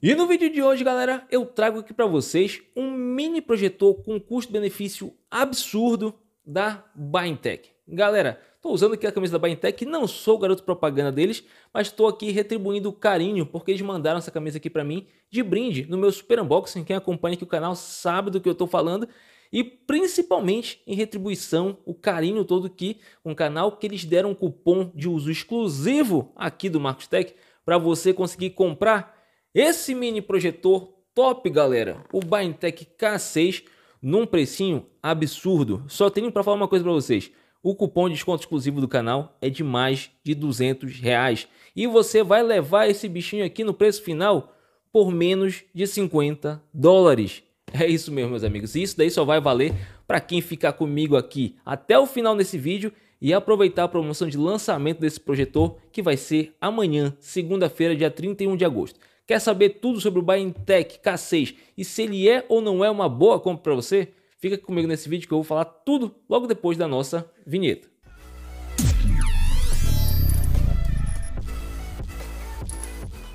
E no vídeo de hoje, galera, eu trago aqui para vocês um mini projetor com custo-benefício absurdo da Bintech. Galera, estou usando aqui a camisa da Bintech, não sou o garoto propaganda deles, mas estou aqui retribuindo o carinho porque eles mandaram essa camisa aqui para mim de brinde no meu super unboxing. Quem acompanha aqui o canal sabe do que eu estou falando e principalmente em retribuição o carinho todo que um canal que eles deram um cupom de uso exclusivo aqui do Marcos Tech para você conseguir comprar esse mini projetor top, galera. O Bintec K6 num precinho absurdo. Só tenho para falar uma coisa para vocês. O cupom de desconto exclusivo do canal é de mais de 200 reais. E você vai levar esse bichinho aqui no preço final por menos de 50 dólares. É isso mesmo, meus amigos. E isso daí só vai valer para quem ficar comigo aqui até o final desse vídeo e aproveitar a promoção de lançamento desse projetor que vai ser amanhã, segunda-feira, dia 31 de agosto. Quer saber tudo sobre o BuyNTech K6 e se ele é ou não é uma boa compra para você? Fica comigo nesse vídeo que eu vou falar tudo logo depois da nossa vinheta.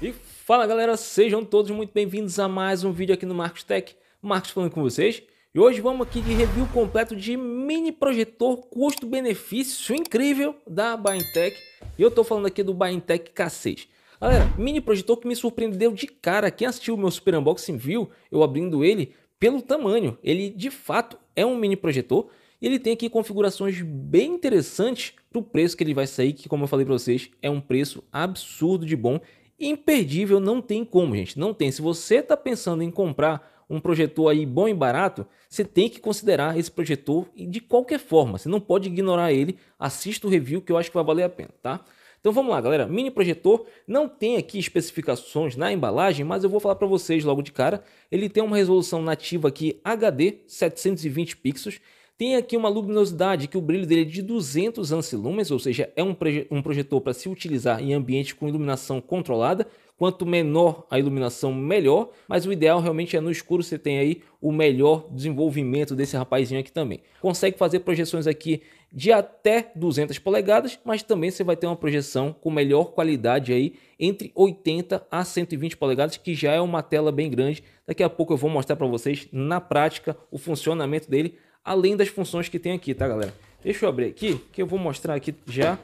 E fala galera, sejam todos muito bem-vindos a mais um vídeo aqui no Marcos Tech. Marcos falando com vocês. E hoje vamos aqui de review completo de mini projetor custo-benefício incrível da BuyNTech. E eu estou falando aqui do BuyNTech K6. Galera, mini projetor que me surpreendeu de cara. Quem assistiu o meu Super Unboxing viu eu abrindo ele pelo tamanho. Ele de fato é um mini projetor e ele tem aqui configurações bem interessantes para o preço que ele vai sair, que como eu falei para vocês, é um preço absurdo de bom. Imperdível, não tem como, gente. Não tem. Se você está pensando em comprar um projetor aí bom e barato, você tem que considerar esse projetor de qualquer forma. Você não pode ignorar ele. Assista o review que eu acho que vai valer a pena, tá? Então vamos lá, galera. Mini projetor não tem aqui especificações na embalagem, mas eu vou falar para vocês logo de cara. Ele tem uma resolução nativa aqui HD 720 pixels. Tem aqui uma luminosidade que o brilho dele é de 200 ancilumens, ou seja, é um, projetor para se utilizar em ambientes com iluminação controlada. Quanto menor a iluminação, melhor, mas o ideal realmente é no escuro você tem aí o melhor desenvolvimento desse rapazinho aqui também. Consegue fazer projeções aqui de até 200 polegadas, mas também você vai ter uma projeção com melhor qualidade aí entre 80 a 120 polegadas, que já é uma tela bem grande. Daqui a pouco eu vou mostrar para vocês na prática o funcionamento dele, além das funções que tem aqui, tá, galera? Deixa eu abrir aqui, que eu vou mostrar aqui já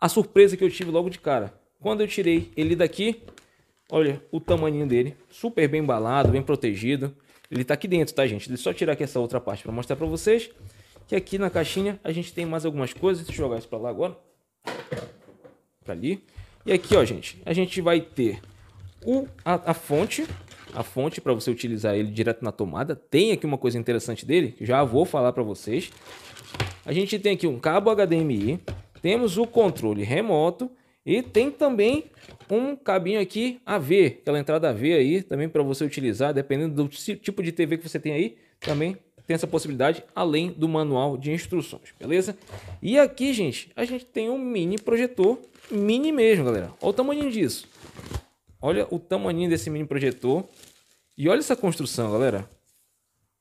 a surpresa que eu tive logo de cara. Quando eu tirei ele daqui, olha o tamanho dele, super bem embalado, bem protegido. Ele tá aqui dentro, tá, gente? Deixa eu só tirar aqui essa outra parte para mostrar para vocês. Que aqui na caixinha a gente tem mais algumas coisas. Deixa eu jogar isso para lá agora. Para ali. E aqui, ó, gente, a gente vai ter o, a, a fonte, a fonte para você utilizar ele direto na tomada. Tem aqui uma coisa interessante dele, que já vou falar para vocês. A gente tem aqui um cabo HDMI, temos o controle remoto e tem também um cabinho aqui AV, aquela entrada AV aí, também para você utilizar, dependendo do tipo de TV que você tem aí, também tem essa possibilidade, além do manual de instruções, beleza? E aqui, gente, a gente tem um mini projetor, mini mesmo, galera. Olha o tamanho disso. Olha o tamanho desse mini projetor. E olha essa construção, galera.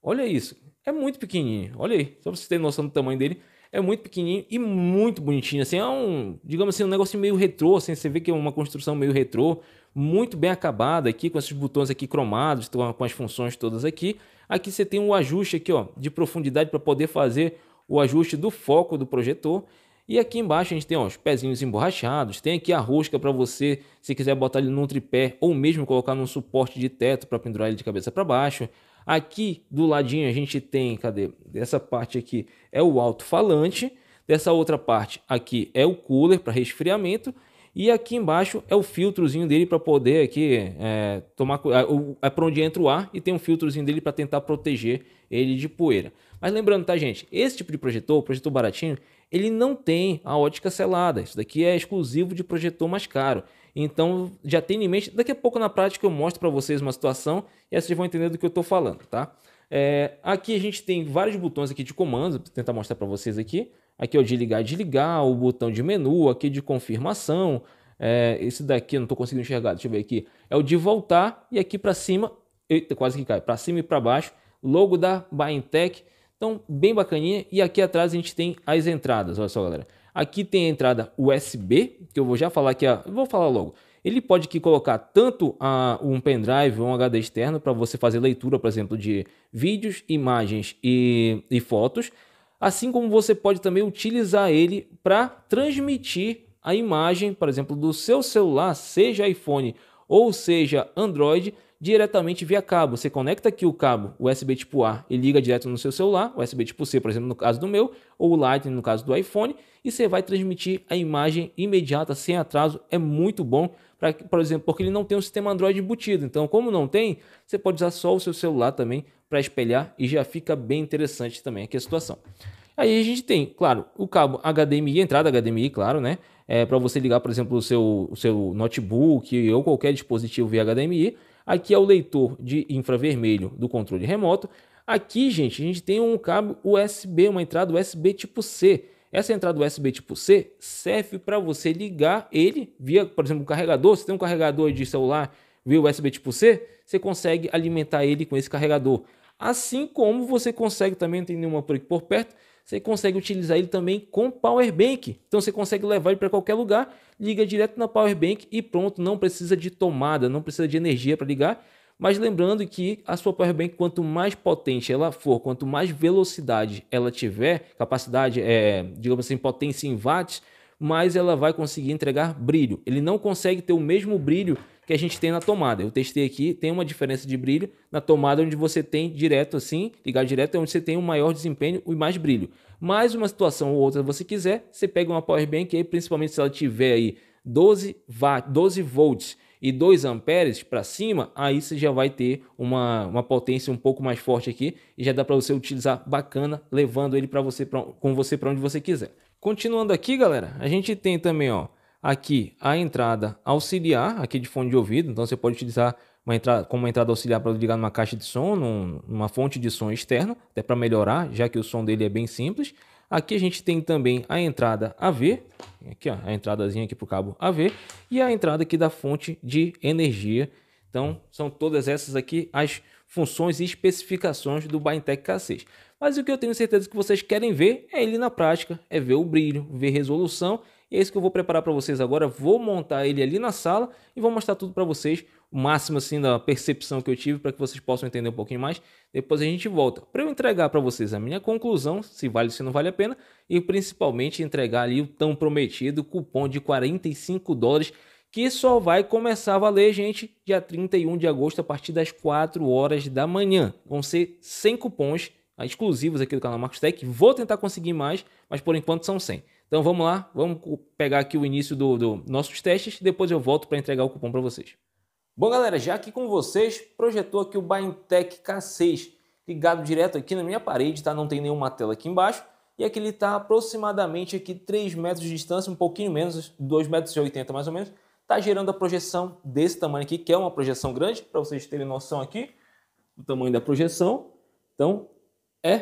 Olha isso. É muito pequenininho. Olha aí, só pra vocês terem noção do tamanho dele. É muito pequenininho e muito bonitinho. Assim, é um, digamos assim, um negócio meio retrô. Assim, você vê que é uma construção meio retrô, muito bem acabada aqui, com esses botões aqui cromados, com as funções todas aqui. Aqui você tem o um ajuste aqui, ó, de profundidade para poder fazer o ajuste do foco do projetor. E aqui embaixo a gente tem ó, os pezinhos emborrachados, tem aqui a rosca para você, se quiser botar ele num tripé ou mesmo colocar num suporte de teto para pendurar ele de cabeça para baixo. Aqui do ladinho a gente tem, cadê? Dessa parte aqui é o alto-falante, dessa outra parte aqui é o cooler para resfriamento e aqui embaixo é o filtrozinho dele para poder aqui é, tomar é, é para onde entra o ar e tem um filtrozinho dele para tentar proteger ele de poeira. Mas lembrando, tá gente, esse tipo de projetor, projetor baratinho, ele não tem a ótica selada. Isso daqui é exclusivo de projetor mais caro. Então, já tenha em mente, daqui a pouco na prática eu mostro para vocês uma situação e aí vocês vão entender do que eu estou falando, tá? É, aqui a gente tem vários botões aqui de comando, vou tentar mostrar para vocês aqui. Aqui é o de ligar e desligar, o botão de menu, aqui é de confirmação. É, esse daqui eu não estou conseguindo enxergar, deixa eu ver aqui. É o de voltar e aqui para cima, eita, quase que cai, para cima e para baixo, logo da Bintech. Então, bem bacaninha. E aqui atrás a gente tem as entradas, olha só, galera. Aqui tem a entrada USB, que eu vou já falar aqui, ó, vou falar logo. Ele pode aqui colocar tanto a, um pendrive ou um HD externo para você fazer leitura, por exemplo, de vídeos, imagens e, e fotos, assim como você pode também utilizar ele para transmitir a imagem, por exemplo, do seu celular, seja iPhone ou seja Android, diretamente via cabo. Você conecta aqui o cabo USB tipo A e liga direto no seu celular, USB tipo C, por exemplo, no caso do meu, ou o Lightning no caso do iPhone, e você vai transmitir a imagem imediata, sem atraso. É muito bom, pra, por exemplo, porque ele não tem um sistema Android embutido. Então, como não tem, você pode usar só o seu celular também para espelhar e já fica bem interessante também aqui a situação. Aí a gente tem, claro, o cabo HDMI, entrada HDMI, claro, né? é, para você ligar, por exemplo, o seu, o seu notebook ou qualquer dispositivo via HDMI. Aqui é o leitor de infravermelho do controle remoto. Aqui, gente, a gente tem um cabo USB, uma entrada USB tipo C. Essa entrada USB tipo C serve para você ligar ele via, por exemplo, um carregador. Se tem um carregador de celular via USB tipo C, você consegue alimentar ele com esse carregador. Assim como você consegue também, não tem nenhuma por aqui por perto, você consegue utilizar ele também com Power Bank. Então você consegue levar ele para qualquer lugar, liga direto na Power Bank e pronto, não precisa de tomada, não precisa de energia para ligar. Mas lembrando que a sua Power Bank, quanto mais potente ela for, quanto mais velocidade ela tiver, capacidade, é, digamos assim, potência em watts, mais ela vai conseguir entregar brilho. Ele não consegue ter o mesmo brilho que a gente tem na tomada. Eu testei aqui, tem uma diferença de brilho na tomada onde você tem direto assim, ligado direto, é onde você tem o um maior desempenho e mais brilho. Mais uma situação ou outra você quiser, você pega uma power bank aí, principalmente se ela tiver aí 12 watt, 12 volts e 2 amperes para cima, aí você já vai ter uma, uma potência um pouco mais forte aqui e já dá para você utilizar bacana, levando ele para você pra, com você para onde você quiser. Continuando aqui, galera, a gente tem também, ó, aqui a entrada auxiliar, aqui de fone de ouvido, então você pode utilizar uma entrada, como uma entrada auxiliar para ligar numa caixa de som, num, numa fonte de som externo, até para melhorar, já que o som dele é bem simples. Aqui a gente tem também a entrada AV, aqui ó, a entradazinha aqui para o cabo AV, e a entrada aqui da fonte de energia. Então, são todas essas aqui as funções e especificações do Bintec K6. Mas o que eu tenho certeza que vocês querem ver é ele na prática, é ver o brilho, ver resolução e é isso que eu vou preparar para vocês agora. Vou montar ele ali na sala e vou mostrar tudo para vocês, o máximo assim da percepção que eu tive para que vocês possam entender um pouquinho mais. Depois a gente volta para eu entregar para vocês a minha conclusão, se vale se não vale a pena, e principalmente entregar ali o tão prometido cupom de 45 dólares que só vai começar a valer, gente, dia 31 de agosto a partir das 4 horas da manhã. Vão ser 100 cupons exclusivos aqui do canal Marcos Tech. Vou tentar conseguir mais, mas por enquanto são 100. Então vamos lá, vamos pegar aqui o início dos do nossos testes, depois eu volto para entregar o cupom para vocês. Bom galera, já aqui com vocês, projetou aqui o BioNTech K6, ligado direto aqui na minha parede, tá? não tem nenhuma tela aqui embaixo, e aqui ele está aproximadamente aqui 3 metros de distância, um pouquinho menos, 2,80 metros mais ou menos, está gerando a projeção desse tamanho aqui, que é uma projeção grande, para vocês terem noção aqui, do tamanho da projeção. Então, é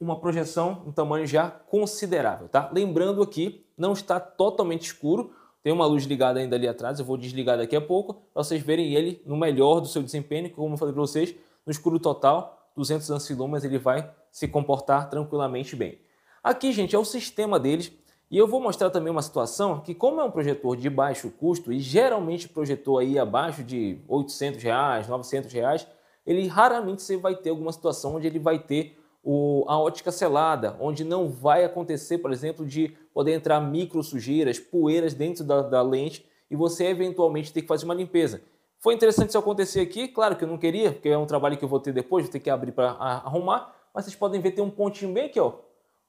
uma projeção, um tamanho já considerável, tá? Lembrando aqui, não está totalmente escuro, tem uma luz ligada ainda ali atrás, eu vou desligar daqui a pouco, para vocês verem ele no melhor do seu desempenho, como eu falei para vocês, no escuro total, 200 anos ele vai se comportar tranquilamente bem. Aqui, gente, é o sistema deles, e eu vou mostrar também uma situação que, como é um projetor de baixo custo, e geralmente projetor aí abaixo de 800 reais, 900 reais, ele raramente você vai ter alguma situação onde ele vai ter o, a ótica selada, onde não vai acontecer, por exemplo, de poder entrar micro sujeiras, poeiras dentro da, da lente e você eventualmente ter que fazer uma limpeza. Foi interessante isso acontecer aqui, claro que eu não queria, porque é um trabalho que eu vou ter depois, vou ter que abrir para arrumar, mas vocês podem ver tem um pontinho bem aqui, ó,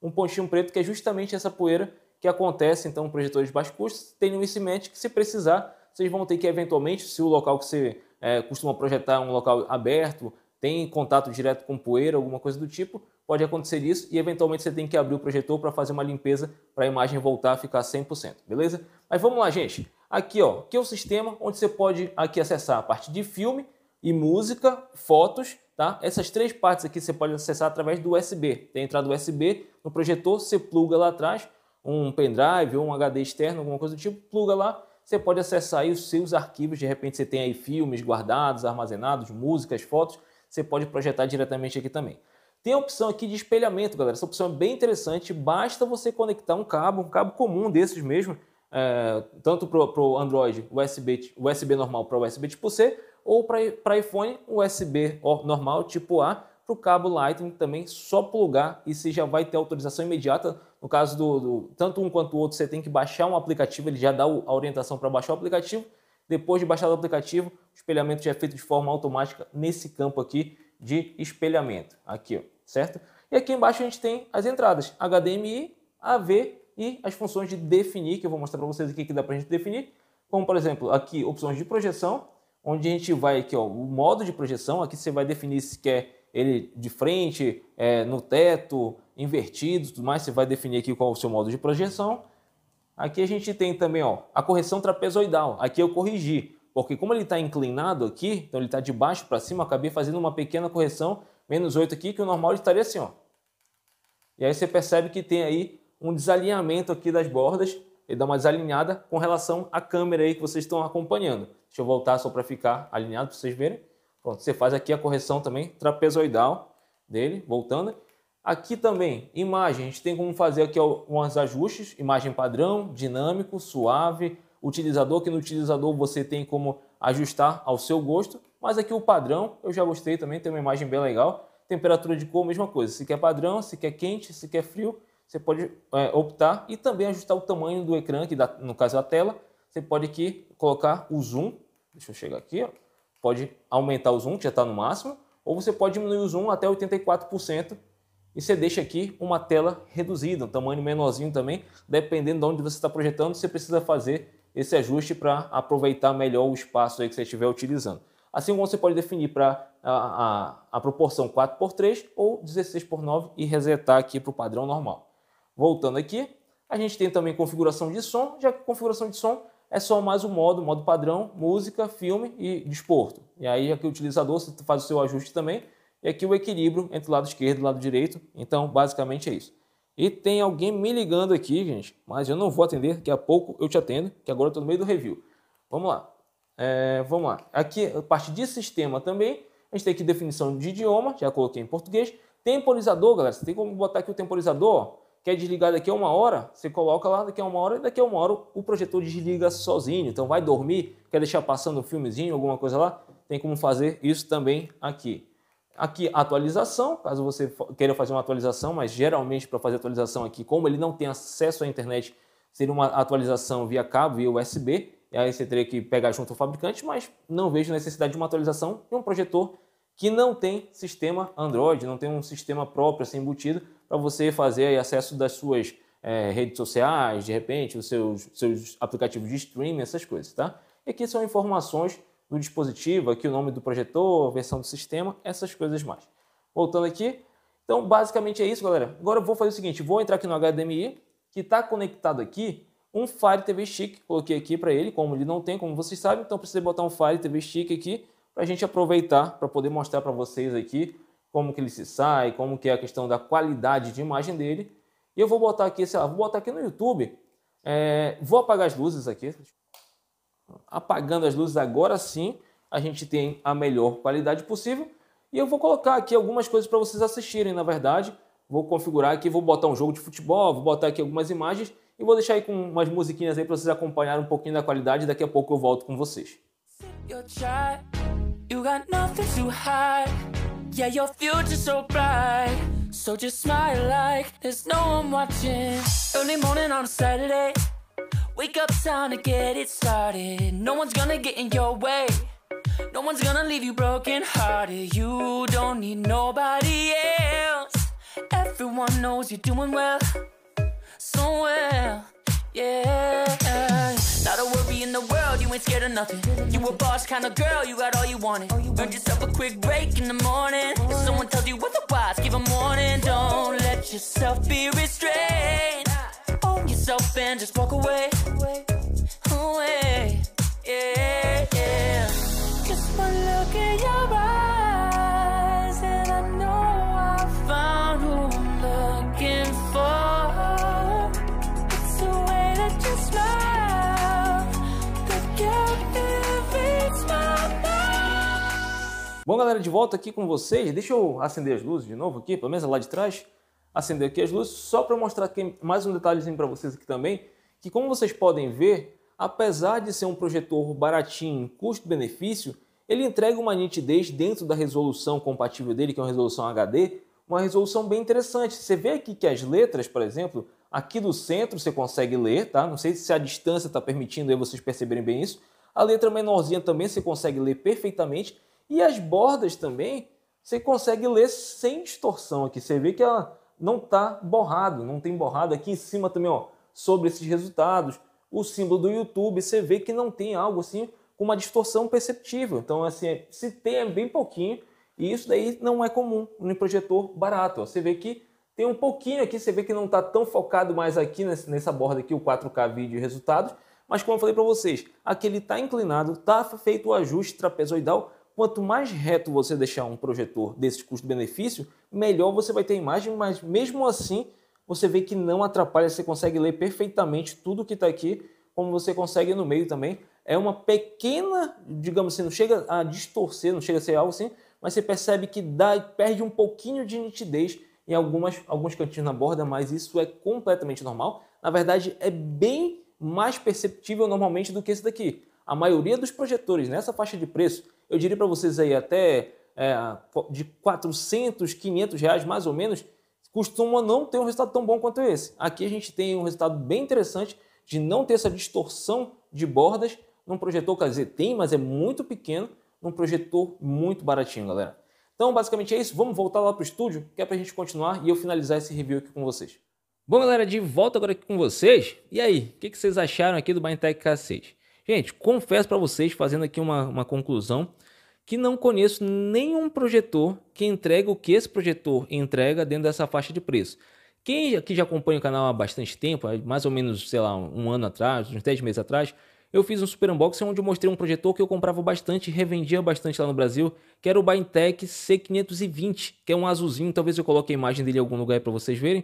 um pontinho preto, que é justamente essa poeira que acontece, então, projetores de baixo custo, tenham isso em mente que se precisar, vocês vão ter que eventualmente, se o local que você é, costuma projetar é um local aberto, tem contato direto com poeira, alguma coisa do tipo, pode acontecer isso e eventualmente você tem que abrir o projetor para fazer uma limpeza para a imagem voltar a ficar 100%, beleza? Mas vamos lá, gente. Aqui, ó, que é o sistema onde você pode aqui acessar a parte de filme e música, fotos, tá? Essas três partes aqui você pode acessar através do USB. Tem entrada USB no projetor, você pluga lá atrás um pendrive ou um HD externo, alguma coisa do tipo, pluga lá, você pode acessar aí os seus arquivos, de repente você tem aí filmes guardados, armazenados, músicas, fotos, você pode projetar diretamente aqui também. Tem a opção aqui de espelhamento, galera. Essa opção é bem interessante. Basta você conectar um cabo, um cabo comum desses mesmo, é, tanto para o Android USB, USB normal para USB tipo C, ou para iPhone USB normal tipo A, para o cabo Lightning também, só plugar e você já vai ter autorização imediata. No caso do, do tanto um quanto o outro, você tem que baixar um aplicativo, ele já dá a orientação para baixar o aplicativo depois de baixar o aplicativo, o espelhamento já é feito de forma automática nesse campo aqui de espelhamento. Aqui, ó, certo? E aqui embaixo a gente tem as entradas HDMI, AV e as funções de definir, que eu vou mostrar para vocês aqui que dá para a gente definir. Como, por exemplo, aqui opções de projeção, onde a gente vai aqui, ó, o modo de projeção. Aqui você vai definir se quer ele de frente, é, no teto, invertido, tudo mais. Você vai definir aqui qual é o seu modo de projeção. Aqui a gente tem também ó, a correção trapezoidal. Aqui eu corrigi, porque como ele está inclinado aqui, então ele está de baixo para cima, acabei fazendo uma pequena correção, menos 8 aqui, que o normal estaria assim. Ó. E aí você percebe que tem aí um desalinhamento aqui das bordas, ele dá uma desalinhada com relação à câmera aí que vocês estão acompanhando. Deixa eu voltar só para ficar alinhado para vocês verem. Pronto, você faz aqui a correção também trapezoidal dele, voltando. Aqui também, imagem, a gente tem como fazer aqui alguns ajustes, imagem padrão, dinâmico, suave, utilizador, que no utilizador você tem como ajustar ao seu gosto, mas aqui o padrão, eu já gostei também, tem uma imagem bem legal. Temperatura de cor, mesma coisa, se quer padrão, se quer quente, se quer frio, você pode é, optar e também ajustar o tamanho do ecrã, que dá, no caso a tela, você pode aqui colocar o zoom, deixa eu chegar aqui, ó. pode aumentar o zoom, que já está no máximo, ou você pode diminuir o zoom até 84%, e você deixa aqui uma tela reduzida, um tamanho menorzinho também, dependendo de onde você está projetando, você precisa fazer esse ajuste para aproveitar melhor o espaço aí que você estiver utilizando. Assim como você pode definir para a, a, a, proporção 4x3 ou 16x9 e resetar aqui para o padrão normal. Voltando aqui, a gente tem também configuração de som, já que configuração de som é só mais um modo, modo padrão, música, filme e desporto. E aí aqui o utilizador você faz o seu ajuste também, é e aqui o equilíbrio entre o lado esquerdo e o lado direito. Então, basicamente é isso. E tem alguém me ligando aqui, gente, mas eu não vou atender. Daqui a pouco eu te atendo, que agora eu estou no meio do review. Vamos lá. É, vamos lá. Aqui, a parte de sistema também, a gente tem aqui definição de idioma, já coloquei em português. Temporizador, galera, você tem como botar aqui o temporizador, ó. Quer desligar daqui a uma hora, você coloca lá daqui a uma hora e daqui a uma hora o projetor desliga sozinho. Então vai dormir, quer deixar passando um filmezinho, alguma coisa lá, tem como fazer isso também aqui. Aqui, atualização, caso você queira fazer uma atualização, mas geralmente para fazer atualização aqui, como ele não tem acesso à internet, seria uma atualização via cabo, via USB, e aí você teria que pegar junto ao fabricante, mas não vejo necessidade de uma atualização de um projetor que não tem sistema Android, não tem um sistema próprio assim embutido para você fazer aí, acesso das suas é, redes sociais, de repente, os seus, seus aplicativos de streaming, essas coisas, tá? E aqui são informações do dispositivo, aqui o nome do projetor, versão do sistema, essas coisas mais. Voltando aqui, então basicamente é isso, galera. Agora eu vou fazer o seguinte, vou entrar aqui no HDMI, que está conectado aqui, um Fire TV Stick, coloquei aqui para ele, como ele não tem, como vocês sabem, então precisa botar um Fire TV Stick aqui, para a gente aproveitar, para poder mostrar para vocês aqui como que ele se sai, como que é a questão da qualidade de imagem dele. E eu vou botar aqui, sei lá, vou botar aqui no YouTube, é, vou apagar as luzes aqui, apagando as luzes agora sim, a gente tem a melhor qualidade possível. E eu vou colocar aqui algumas coisas para vocês assistirem, na verdade. Vou configurar aqui, vou botar um jogo de futebol, vou botar aqui algumas imagens e vou deixar aí com umas musiquinhas aí para vocês acompanharem um pouquinho da qualidade. Daqui a pouco eu volto com vocês. Your Wake up, time to get it started. No one's gonna get in your way. No one's gonna leave you brokenhearted. You don't need nobody else. Everyone knows you're doing well. So well, yeah. Not a worry in the world, you ain't scared of nothing. You a boss kind of girl, you got all you wanted. Earn yourself a quick break in the morning. If someone tells you otherwise, give a warning. Don't let yourself be restrained. yourself and just walk away. Away, yeah, yeah. Just one look in your eyes, and I know I found who I'm looking for. It's the way that you smile that captivates my mind. Bom, galera, de volta aqui com vocês. Deixa eu acender as luzes de novo aqui, pelo menos lá de trás acender aqui as luzes, só para mostrar aqui mais um detalhezinho para vocês aqui também, que como vocês podem ver, apesar de ser um projetor baratinho, custo-benefício, ele entrega uma nitidez dentro da resolução compatível dele, que é uma resolução HD, uma resolução bem interessante. Você vê aqui que as letras, por exemplo, aqui do centro você consegue ler, tá? Não sei se a distância está permitindo aí vocês perceberem bem isso. A letra menorzinha também você consegue ler perfeitamente. E as bordas também você consegue ler sem distorção aqui. Você vê que ela não está borrado, não tem borrado. Aqui em cima também, ó, sobre esses resultados, o símbolo do YouTube, você vê que não tem algo assim com uma distorção perceptível. Então, assim, é, se tem é bem pouquinho, e isso daí não é comum no projetor barato. Ó. Você vê que tem um pouquinho aqui, você vê que não está tão focado mais aqui nessa borda aqui, o 4K vídeo e resultados, mas como eu falei para vocês, aquele está inclinado, está feito o ajuste trapezoidal, Quanto mais reto você deixar um projetor desse custo-benefício, melhor você vai ter a imagem, mas mesmo assim você vê que não atrapalha, você consegue ler perfeitamente tudo que está aqui, como você consegue no meio também. É uma pequena, digamos assim, não chega a distorcer, não chega a ser algo assim, mas você percebe que dá, perde um pouquinho de nitidez em algumas, alguns cantinhos na borda, mas isso é completamente normal. Na verdade, é bem mais perceptível normalmente do que esse daqui a maioria dos projetores nessa faixa de preço, eu diria para vocês aí até é, de 400, 500 reais mais ou menos, costuma não ter um resultado tão bom quanto esse. Aqui a gente tem um resultado bem interessante de não ter essa distorção de bordas num projetor, quer dizer, tem, mas é muito pequeno, num projetor muito baratinho, galera. Então, basicamente é isso. Vamos voltar lá para o estúdio, que é para a gente continuar e eu finalizar esse review aqui com vocês. Bom, galera, de volta agora aqui com vocês. E aí, o que, que, vocês acharam aqui do Bintec K6? Gente, confesso para vocês, fazendo aqui uma, uma conclusão, que não conheço nenhum projetor que entrega o que esse projetor entrega dentro dessa faixa de preço. Quem aqui já acompanha o canal há bastante tempo, mais ou menos, sei lá, um ano atrás, uns 10 meses atrás, eu fiz um super unboxing onde eu mostrei um projetor que eu comprava bastante, revendia bastante lá no Brasil, que era o Bytec C520, que é um azulzinho, talvez eu coloque a imagem dele em algum lugar para vocês verem.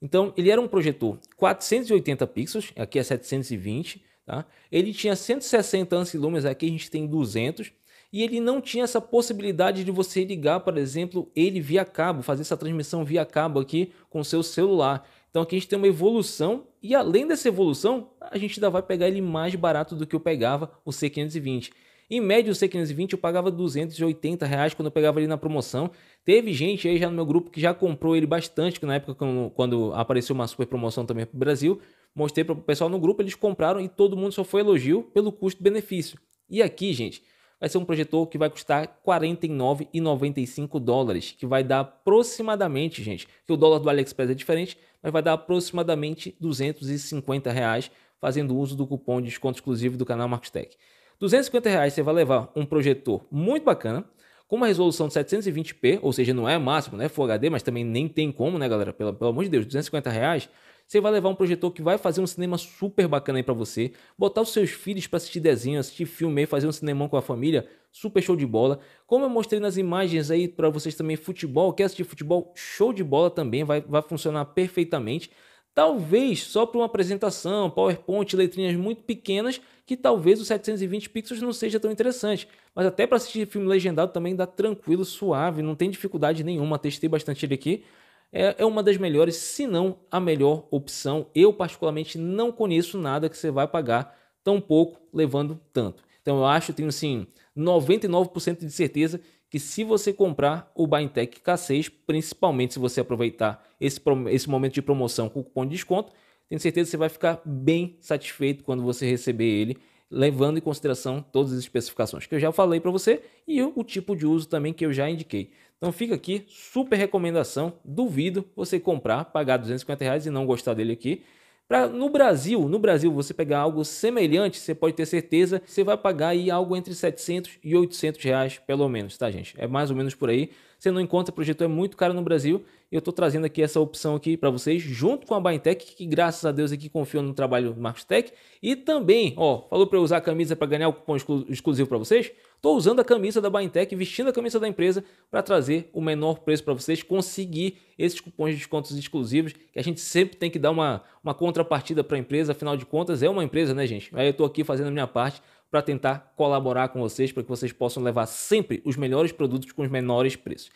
Então, ele era um projetor 480 pixels, aqui é 720, Tá? Ele tinha 160 anos aqui a gente tem 200, e ele não tinha essa possibilidade de você ligar, por exemplo, ele via cabo, fazer essa transmissão via cabo aqui com seu celular. Então aqui a gente tem uma evolução e além dessa evolução, a gente ainda vai pegar ele mais barato do que eu pegava o C520. Em média, o C520 eu pagava 280 reais quando eu pegava ele na promoção. Teve gente aí já no meu grupo que já comprou ele bastante, que na época quando, quando apareceu uma super promoção também para o Brasil, mostrei para o pessoal no grupo, eles compraram e todo mundo só foi elogio pelo custo-benefício. E aqui, gente, vai ser um projetor que vai custar 49,95 dólares, que vai dar aproximadamente, gente, que o dólar do AliExpress é diferente, mas vai dar aproximadamente 250 reais fazendo uso do cupom de desconto exclusivo do canal Marcos Tech. 250 reais você vai levar um projetor muito bacana, com uma resolução de 720p, ou seja, não é máximo, né? Full HD, mas também nem tem como, né, galera? Pelo, pelo amor de Deus, 250 reais. Você vai levar um projetor que vai fazer um cinema super bacana aí para você, botar os seus filhos para assistir desenho, assistir filme, aí, fazer um cinemão com a família, super show de bola. Como eu mostrei nas imagens aí para vocês também, futebol, quer assistir futebol, show de bola também, vai, vai funcionar perfeitamente. Talvez só para uma apresentação, PowerPoint, letrinhas muito pequenas, que talvez o 720 pixels não seja tão interessante. Mas até para assistir filme legendado também dá tranquilo, suave, não tem dificuldade nenhuma. Testei bastante ele aqui. É, é uma das melhores, se não a melhor opção. Eu, particularmente, não conheço nada que você vai pagar tão pouco, levando tanto. Então, eu acho, tenho assim, 99% de certeza que se você comprar o Bintech K6, principalmente se você aproveitar esse, esse momento de promoção com cupom de desconto, tenho certeza que você vai ficar bem satisfeito quando você receber ele, levando em consideração todas as especificações que eu já falei para você e o tipo de uso também que eu já indiquei. Então fica aqui, super recomendação. Duvido você comprar, pagar 250 reais e não gostar dele aqui. Pra, no Brasil, no Brasil você pegar algo semelhante, você pode ter certeza, você vai pagar aí algo entre 700 e 800 reais, pelo menos, tá gente? É mais ou menos por aí. Você não encontra projetor, é muito caro no Brasil. E eu estou trazendo aqui essa opção aqui para vocês, junto com a Baintech, que graças a Deus aqui confiou no trabalho do Marcos Tech. E também, ó, falou para eu usar a camisa para ganhar o cupom exclusivo para vocês? Estou usando a camisa da Baintech, vestindo a camisa da empresa para trazer o menor preço para vocês, conseguir esses cupons de descontos exclusivos, que a gente sempre tem que dar uma, uma contrapartida para a empresa, afinal de contas é uma empresa, né, gente? Aí eu estou aqui fazendo a minha parte para tentar colaborar com vocês, para que vocês possam levar sempre os melhores produtos com os menores preços.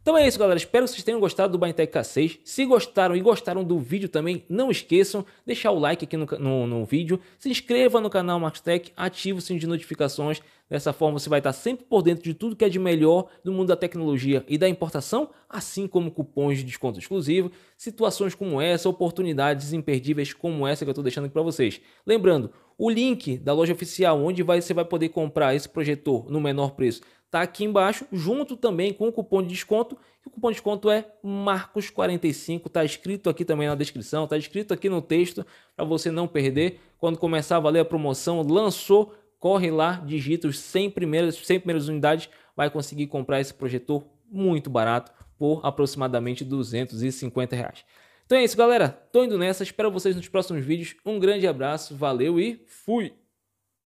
Então é isso, galera. Espero que vocês tenham gostado do Baintech K6. Se gostaram e gostaram do vídeo também, não esqueçam de deixar o like aqui no, no, no, vídeo. Se inscreva no canal Marcos Tech, ative o sininho de notificações. Dessa forma você vai estar sempre por dentro de tudo que é de melhor no mundo da tecnologia e da importação, assim como cupons de desconto exclusivo, situações como essa, oportunidades imperdíveis como essa que eu estou deixando aqui para vocês. Lembrando, o link da loja oficial, onde vai, você vai poder comprar esse projetor no menor preço, está aqui embaixo, junto também com o cupom de desconto. O cupom de desconto é Marcos45, está escrito aqui também na descrição, está escrito aqui no texto, para você não perder. Quando começar a valer a promoção, lançou, corre lá, digita os 100 primeiras, 100 primeiras unidades, vai conseguir comprar esse projetor muito barato, por aproximadamente 250 reais. Então é isso, galera. Tô indo nessa. Espero vocês nos próximos vídeos. Um grande abraço, valeu e fui!